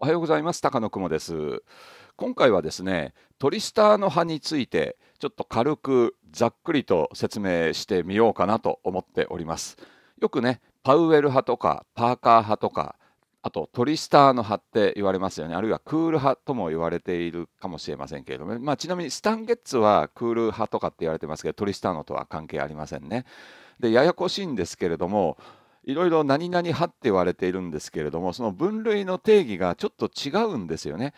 おはようございます高野雲です今回はですねトリスターの葉についてちょっと軽くざっくりと説明してみようかなと思っておりますよくねパウエル派とかパーカー派とかあとトリスターの葉って言われますよねあるいはクール派とも言われているかもしれませんけれども、まあ、ちなみにスタンゲッツはクール派とかって言われてますけどトリスターのとは関係ありませんねでややこしいんですけれどもいろいろ何々派って言われているんですけれどもその分類の定義がちょっと違うんですよね。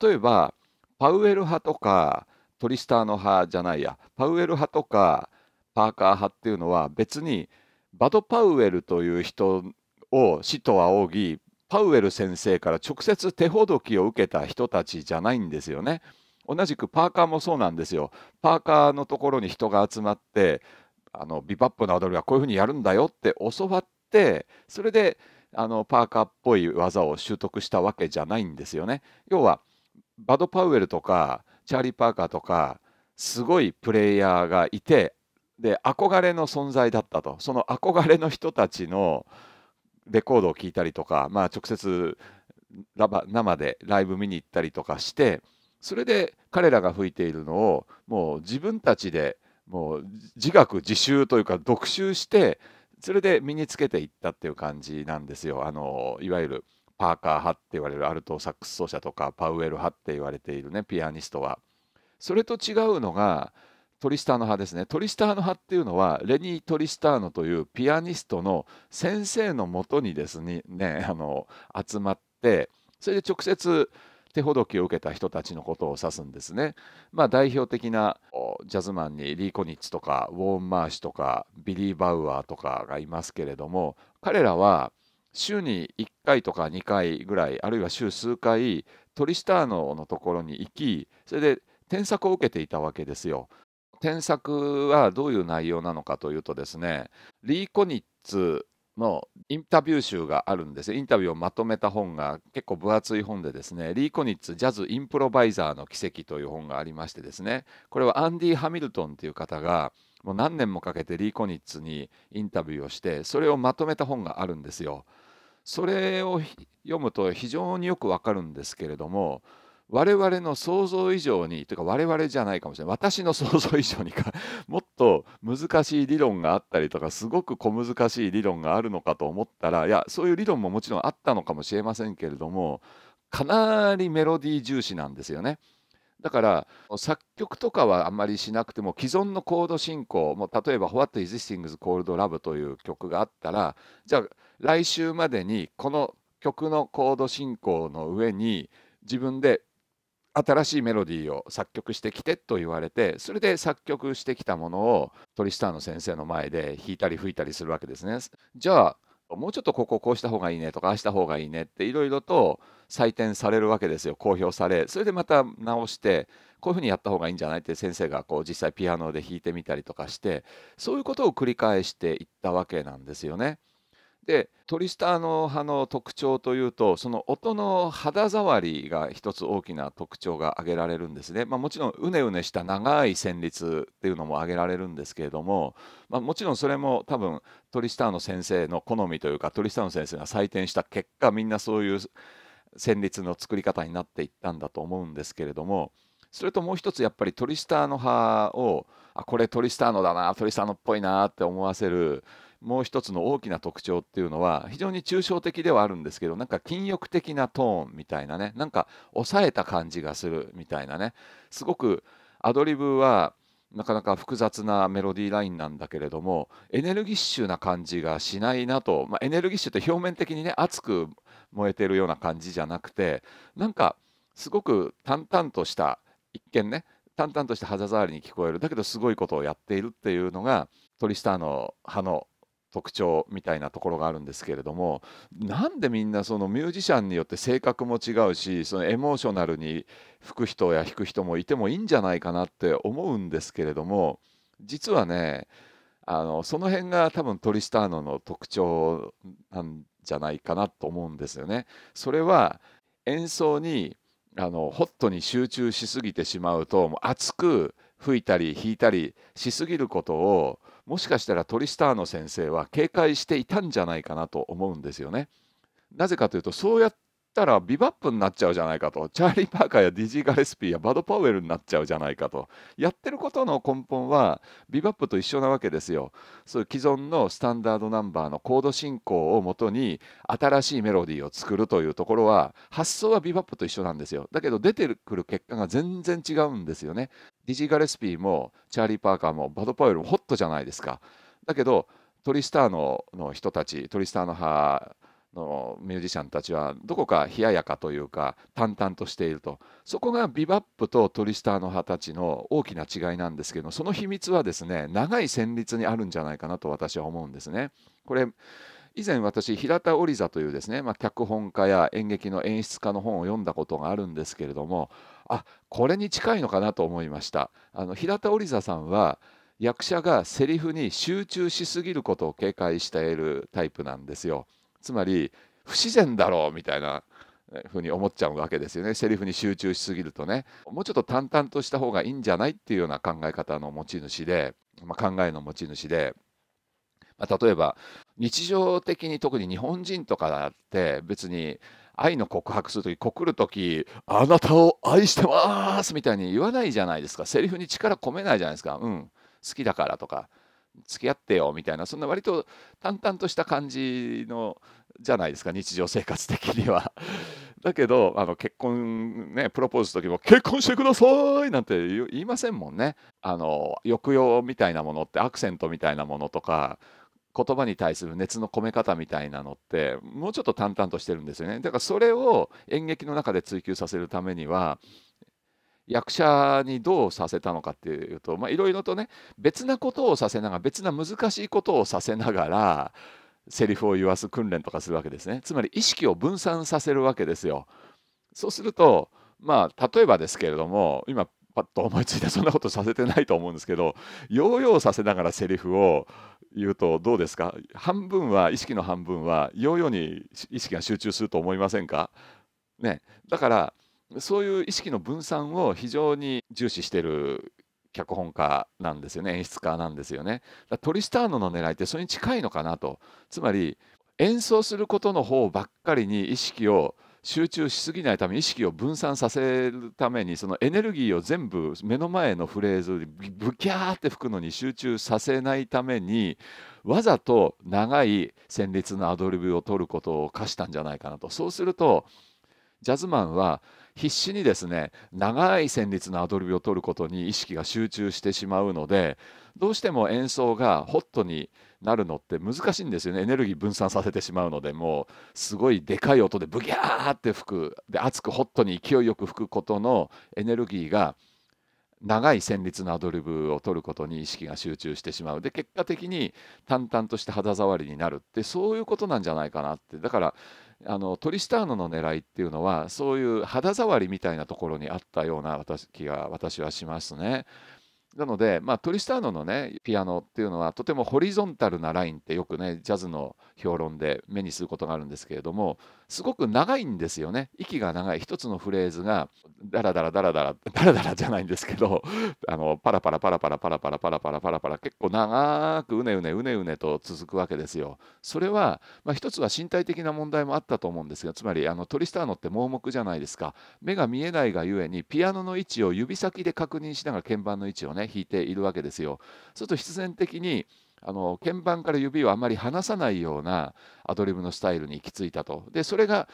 例えばパウエル派とかトリスターの派じゃないやパウエル派とかパーカー派っていうのは別にバド・パウエルという人を師と仰ぎパウエル先生から直接手ほどきを受けた人たちじゃないんですよね。同じくパーカーもそうなんですよ。パーカーのところに人が集まってあのビバップのアドルがこういうふうにやるんだよって教わってそれであのパーカーっぽい技を習得したわけじゃないんですよね。要はバド・パウエルとかチャーリー・パーカーとかすごいプレイヤーがいてで憧れの存在だったとその憧れの人たちのレコードを聴いたりとか、まあ、直接生でライブ見に行ったりとかしてそれで彼らが吹いているのをもう自分たちでもう自学自習というか読習してそれで身につけていったっていう感じなんですよあのいわゆるパーカー派って言われるアルトサックス奏者とかパウエル派って言われているねピアニストはそれと違うのがトリスターの派ですねトリスターの派っていうのはレニー・トリスターノというピアニストの先生のもとにですねねあの集まってそれで直接手ほどきを受けた人たちのことを指すんですね。まあ、代表的なジャズマンにリー・コニッツとかウォーン・マーシュとかビリー・バウアーとかがいますけれども彼らは週に1回とか2回ぐらいあるいは週数回トリスターノのところに行きそれで添削を受けていたわけですよ。添削はどういう内容なのかというとですねリー・コニッツのインタビュー集があるんですインタビューをまとめた本が結構分厚い本でですねリー・コニッツ・ジャズ・インプロバイザーの奇跡という本がありましてですねこれはアンディ・ハミルトンという方がもう何年もかけてリー・コニッツにインタビューをしてそれをまとめた本があるんですよ。それを読むと非常によくわかるんですけれども我々の想像以上にというか我々じゃないかもしれない私の想像以上にか もっと難しい理論があったりとかすごく小難しい理論があるのかと思ったらいやそういう理論ももちろんあったのかもしれませんけれどもかなりメロディー重視なんですよね。だから作曲とかはあんまりしなくても既存のコード進行も例えば「What is this things called love」という曲があったらじゃあ来週までにこの曲のコード進行の上に自分で新しいメロディーを作曲してきてと言われてそれで作曲してきたものをトリスターの先生の前で弾いたり吹いたりするわけですね。じゃあもうちょっとこここうした方がいいねとかああした方がいいねっていろいろと採点されるわけですよ公表されそれでまた直してこういうふうにやった方がいいんじゃないって先生がこう実際ピアノで弾いてみたりとかしてそういうことを繰り返していったわけなんですよね。でトリスターの葉の特徴というとその音の肌触りが一つ大きな特徴が挙げられるんですね、まあ、もちろんうねうねした長い旋律っていうのも挙げられるんですけれども、まあ、もちろんそれも多分トリスターの先生の好みというかトリスターの先生が採点した結果みんなそういう旋律の作り方になっていったんだと思うんですけれどもそれともう一つやっぱりトリスターの葉をあこれトリスターのだなトリスターのっぽいなって思わせるもう一つの大きな特徴っていうのは非常に抽象的ではあるんですけどなんか禁欲的なトーンみたいなねなんか抑えた感じがするみたいなねすごくアドリブはなかなか複雑なメロディーラインなんだけれどもエネルギッシュな感じがしないなと、まあ、エネルギッシュって表面的にね熱く燃えてるような感じじゃなくてなんかすごく淡々とした一見ね淡々とした肌触りに聞こえるだけどすごいことをやっているっていうのがトリスターの葉の特徴みたいなところがあるんですけれどもなんでみんなそのミュージシャンによって性格も違うしそのエモーショナルに吹く人や弾く人もいてもいいんじゃないかなって思うんですけれども実はねあのその辺が多分トリスターノの特徴なんじゃないかなと思うんですよね。それは演奏にあのホットに集中しすぎてしまうともう熱く吹いたり弾いたりしすぎることをもしかしたらトリスターノ先生は警戒していたんじゃないかなと思うんですよね。なぜかというとそうやっったらビバップになっちゃうじゃないかとチャーリー・パーカーやディジー・ガレスピーやバド・パウエルになっちゃうじゃないかとやってることの根本はビバップと一緒なわけですよそういう既存のスタンダードナンバーのコード進行をもとに新しいメロディーを作るというところは発想はビバップと一緒なんですよだけど出てくる結果が全然違うんですよねディジー・ガレスピーもチャーリー・パーカーもバド・パウエルもホットじゃないですかだけどトリスターノの人たちトリスターノ派のミュージシャンたちはどこか冷ややかというか淡々としているとそこがビバップとトリスターの二十歳の大きな違いなんですけどその秘密はですね長い旋律にあるんじゃないかなと私は思うんですね。これ以前私平田織座というですね、まあ、脚本家や演劇の演出家の本を読んだことがあるんですけれどもあこれに近いのかなと思いました。あの平田織座さんは役者がセリフに集中しすぎることを警戒しているタイプなんですよ。つまり不自然だろうみたいなふうに思っちゃうわけですよねセリフに集中しすぎるとねもうちょっと淡々とした方がいいんじゃないっていうような考え方の持ち主で、まあ、考えの持ち主で、まあ、例えば日常的に特に日本人とかだって別に愛の告白する時告る時「あなたを愛してます」みたいに言わないじゃないですかセリフに力込めないじゃないですか「うん好きだから」とか付き合ってよみたいなそんな割と淡々とした感じのじゃないですか日常生活的には。だけどあの結婚ねプロポーズの時も「結婚してください!」なんて言いませんもんね。あの抑揚みたいなものってアクセントみたいなものとか言葉に対する熱の込め方みたいなのってもうちょっと淡々としてるんですよね。だからそれを演劇の中で追求させるためには役者にどうさせたのかっていうといろいろとね別なことをさせながら別な難しいことをさせながらセリフを言わす訓練とかするわけですねつまり意識を分散させるわけですよそうするとまあ例えばですけれども今パッと思いついてそんなことさせてないと思うんですけどヨーヨーさせながらセリフを言うとどうですか半分は意識の半分はヨーヨーに意識が集中すると思いませんかねだからそういう意識の分散を非常に重視してる脚本家なんですよね演出家なんですよねトリスターノの狙いってそれに近いのかなとつまり演奏することの方ばっかりに意識を集中しすぎないため意識を分散させるためにそのエネルギーを全部目の前のフレーズにブキャーって吹くのに集中させないためにわざと長い旋律のアドリブを取ることを課したんじゃないかなとそうするとジャズマンは必死にですね長い旋律のアドリブを取ることに意識が集中してしまうのでどうしても演奏がホットになるのって難しいんですよねエネルギー分散させてしまうのでもうすごいでかい音でブギャーって吹くで熱くホットに勢いよく吹くことのエネルギーが長い旋律のアドリブを取ることに意識が集中してしまうで結果的に淡々として肌触りになるってそういうことなんじゃないかなってだからあのトリスターノの狙いっていうのはそういう肌触りみたいなところにあったような私気が私はしますね。なので、まあ、トリスターノのねピアノっていうのはとてもホリゾンタルなラインってよくねジャズの評論で目にすることがあるんですけれどもすごく長いんですよね息が長い一つのフレーズがダラダラダラダラダラダラじゃないんですけど あのパラパラパラパラパラパラパラパラパラパラ結構長くうねうねうねうねと続くわけですよ。それは、まあ、一つは身体的な問題もあったと思うんですがつまりあのトリスターノって盲目じゃないですか目が見えないがゆえにピアノの位置を指先で確認しながら鍵盤の位置をね弾いているわけですよ。すると必然的にあの鍵盤から指をあまり離さないようなアドリブのスタイルに行き着いたとでそれが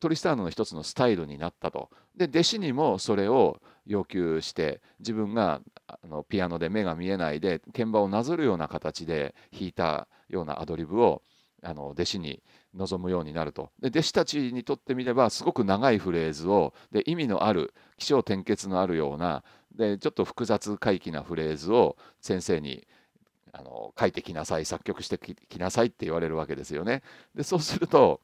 トリスターノの一つのスタイルになったとで弟子にもそれを要求して自分があのピアノで目が見えないで鍵盤をなぞるような形で弾いたようなアドリブをあの弟子に望むようになるとで弟子たちにとってみればすごく長いフレーズをで意味のある起承転結のあるようなでちょっと複雑怪奇なフレーズを先生にあの書いてきなさい作曲してきなさいって言われるわけですよね。でそうすると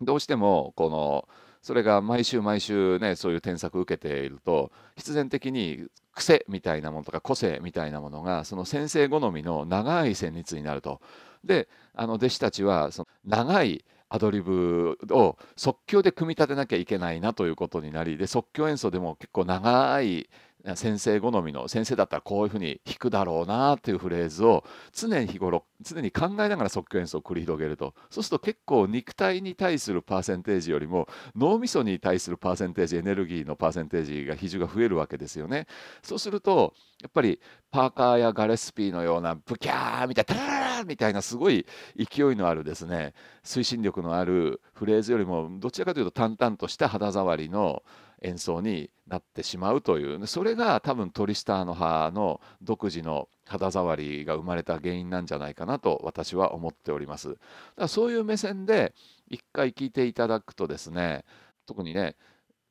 どうしてもこのそれが毎週毎週ねそういう添削を受けていると必然的に癖みたいなものとか個性みたいなものがその先生好みの長い旋律になると。であの弟子たちはその長いアドリブを即興で組み立てなきゃいけないなということになりで即興演奏でも結構長い先生好みの先生だったらこういうふうに弾くだろうなというフレーズを常に日頃常に考えながら即興演奏を繰り広げるとそうすると結構肉体に対するパーセンテージよりも脳みそに対するパーセンテージエネルギーのパーセンテージが比重が増えるわけですよね。そうするとやっぱりパーカーやガレスピーのようなブキャーみたいなタラララみたいなすごい勢いのあるですね推進力のあるフレーズよりもどちらかというと淡々とした肌触りの演奏になってしまうというそれが多分トリスターの派の独自の肌触りが生まれた原因なんじゃないかなと私は思っております。だからそういう目線で一回聞いていただくとですね特にね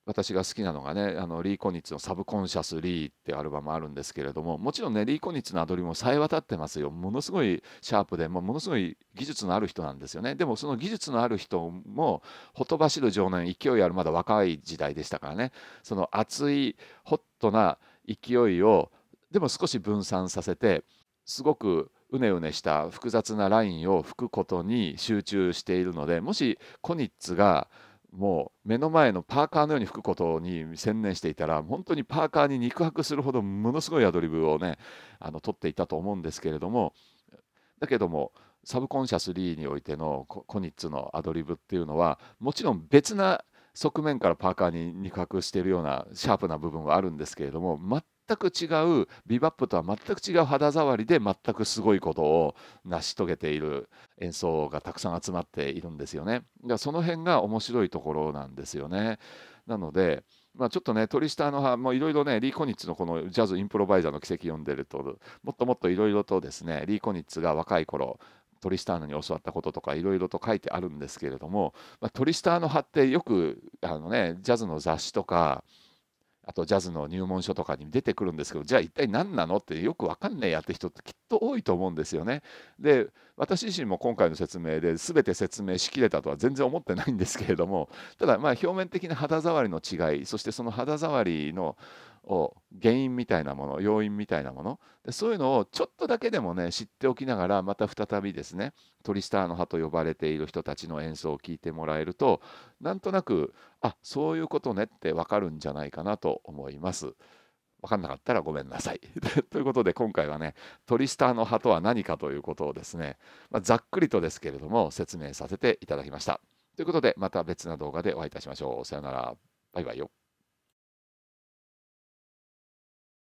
私が好きなのがねあのリー・コニッツの「サブコンシャス・リー」ってアルバムあるんですけれどももちろんねリー・コニッツのアドリブもさえ渡ってますよものすごいシャープでもものすごい技術のある人なんですよねでもその技術のある人もほとばしる情念勢いあるまだ若い時代でしたからねその熱いホットな勢いをでも少し分散させてすごくうねうねした複雑なラインを吹くことに集中しているのでもしコニッツが「もう目の前のパーカーのように吹くことに専念していたら本当にパーカーに肉薄するほどものすごいアドリブをねあの取っていたと思うんですけれどもだけどもサブコンシャスリーにおいてのコニッツのアドリブっていうのはもちろん別な側面からパーカーに肉薄しているようなシャープな部分はあるんですけれども全く違うビバップとは全く違う肌触りで全くすごいことを成し遂げている演奏がたくさん集まっているんですよね。だからその辺が面白いところなんですよね。なので、まあ、ちょっとね、ターの葉、もいろいろね、リー・コニッツのこのジャズインプロバイザーの奇跡読んでると、もっともっといろいろとですね、リー・コニッツが若い頃、トリスターノに教わったこととかいろいろと書いてあるんですけれども、まあ、トリスターノ派ってよくあの、ね、ジャズの雑誌とかあとジャズの入門書とかに出てくるんですけどじゃあ一体何なのってよく分かんないやって人ってきっと多いと思うんですよね。で私自身も今回の説明で全て説明しきれたとは全然思ってないんですけれどもただまあ表面的な肌触りの違いそしてその肌触りのを原因みたいなもの要因みたいなものでそういうのをちょっとだけでもね知っておきながらまた再びですねトリスターの葉と呼ばれている人たちの演奏を聴いてもらえるとなんとなくあそういうことねって分かるんじゃないかなと思います。分かんなかったらごめんなさい。ということで今回はねトリスターの葉とは何かということをですね、まあ、ざっくりとですけれども説明させていただきました。ということでまた別な動画でお会いいたしましょう。さよなら。バイバイよ。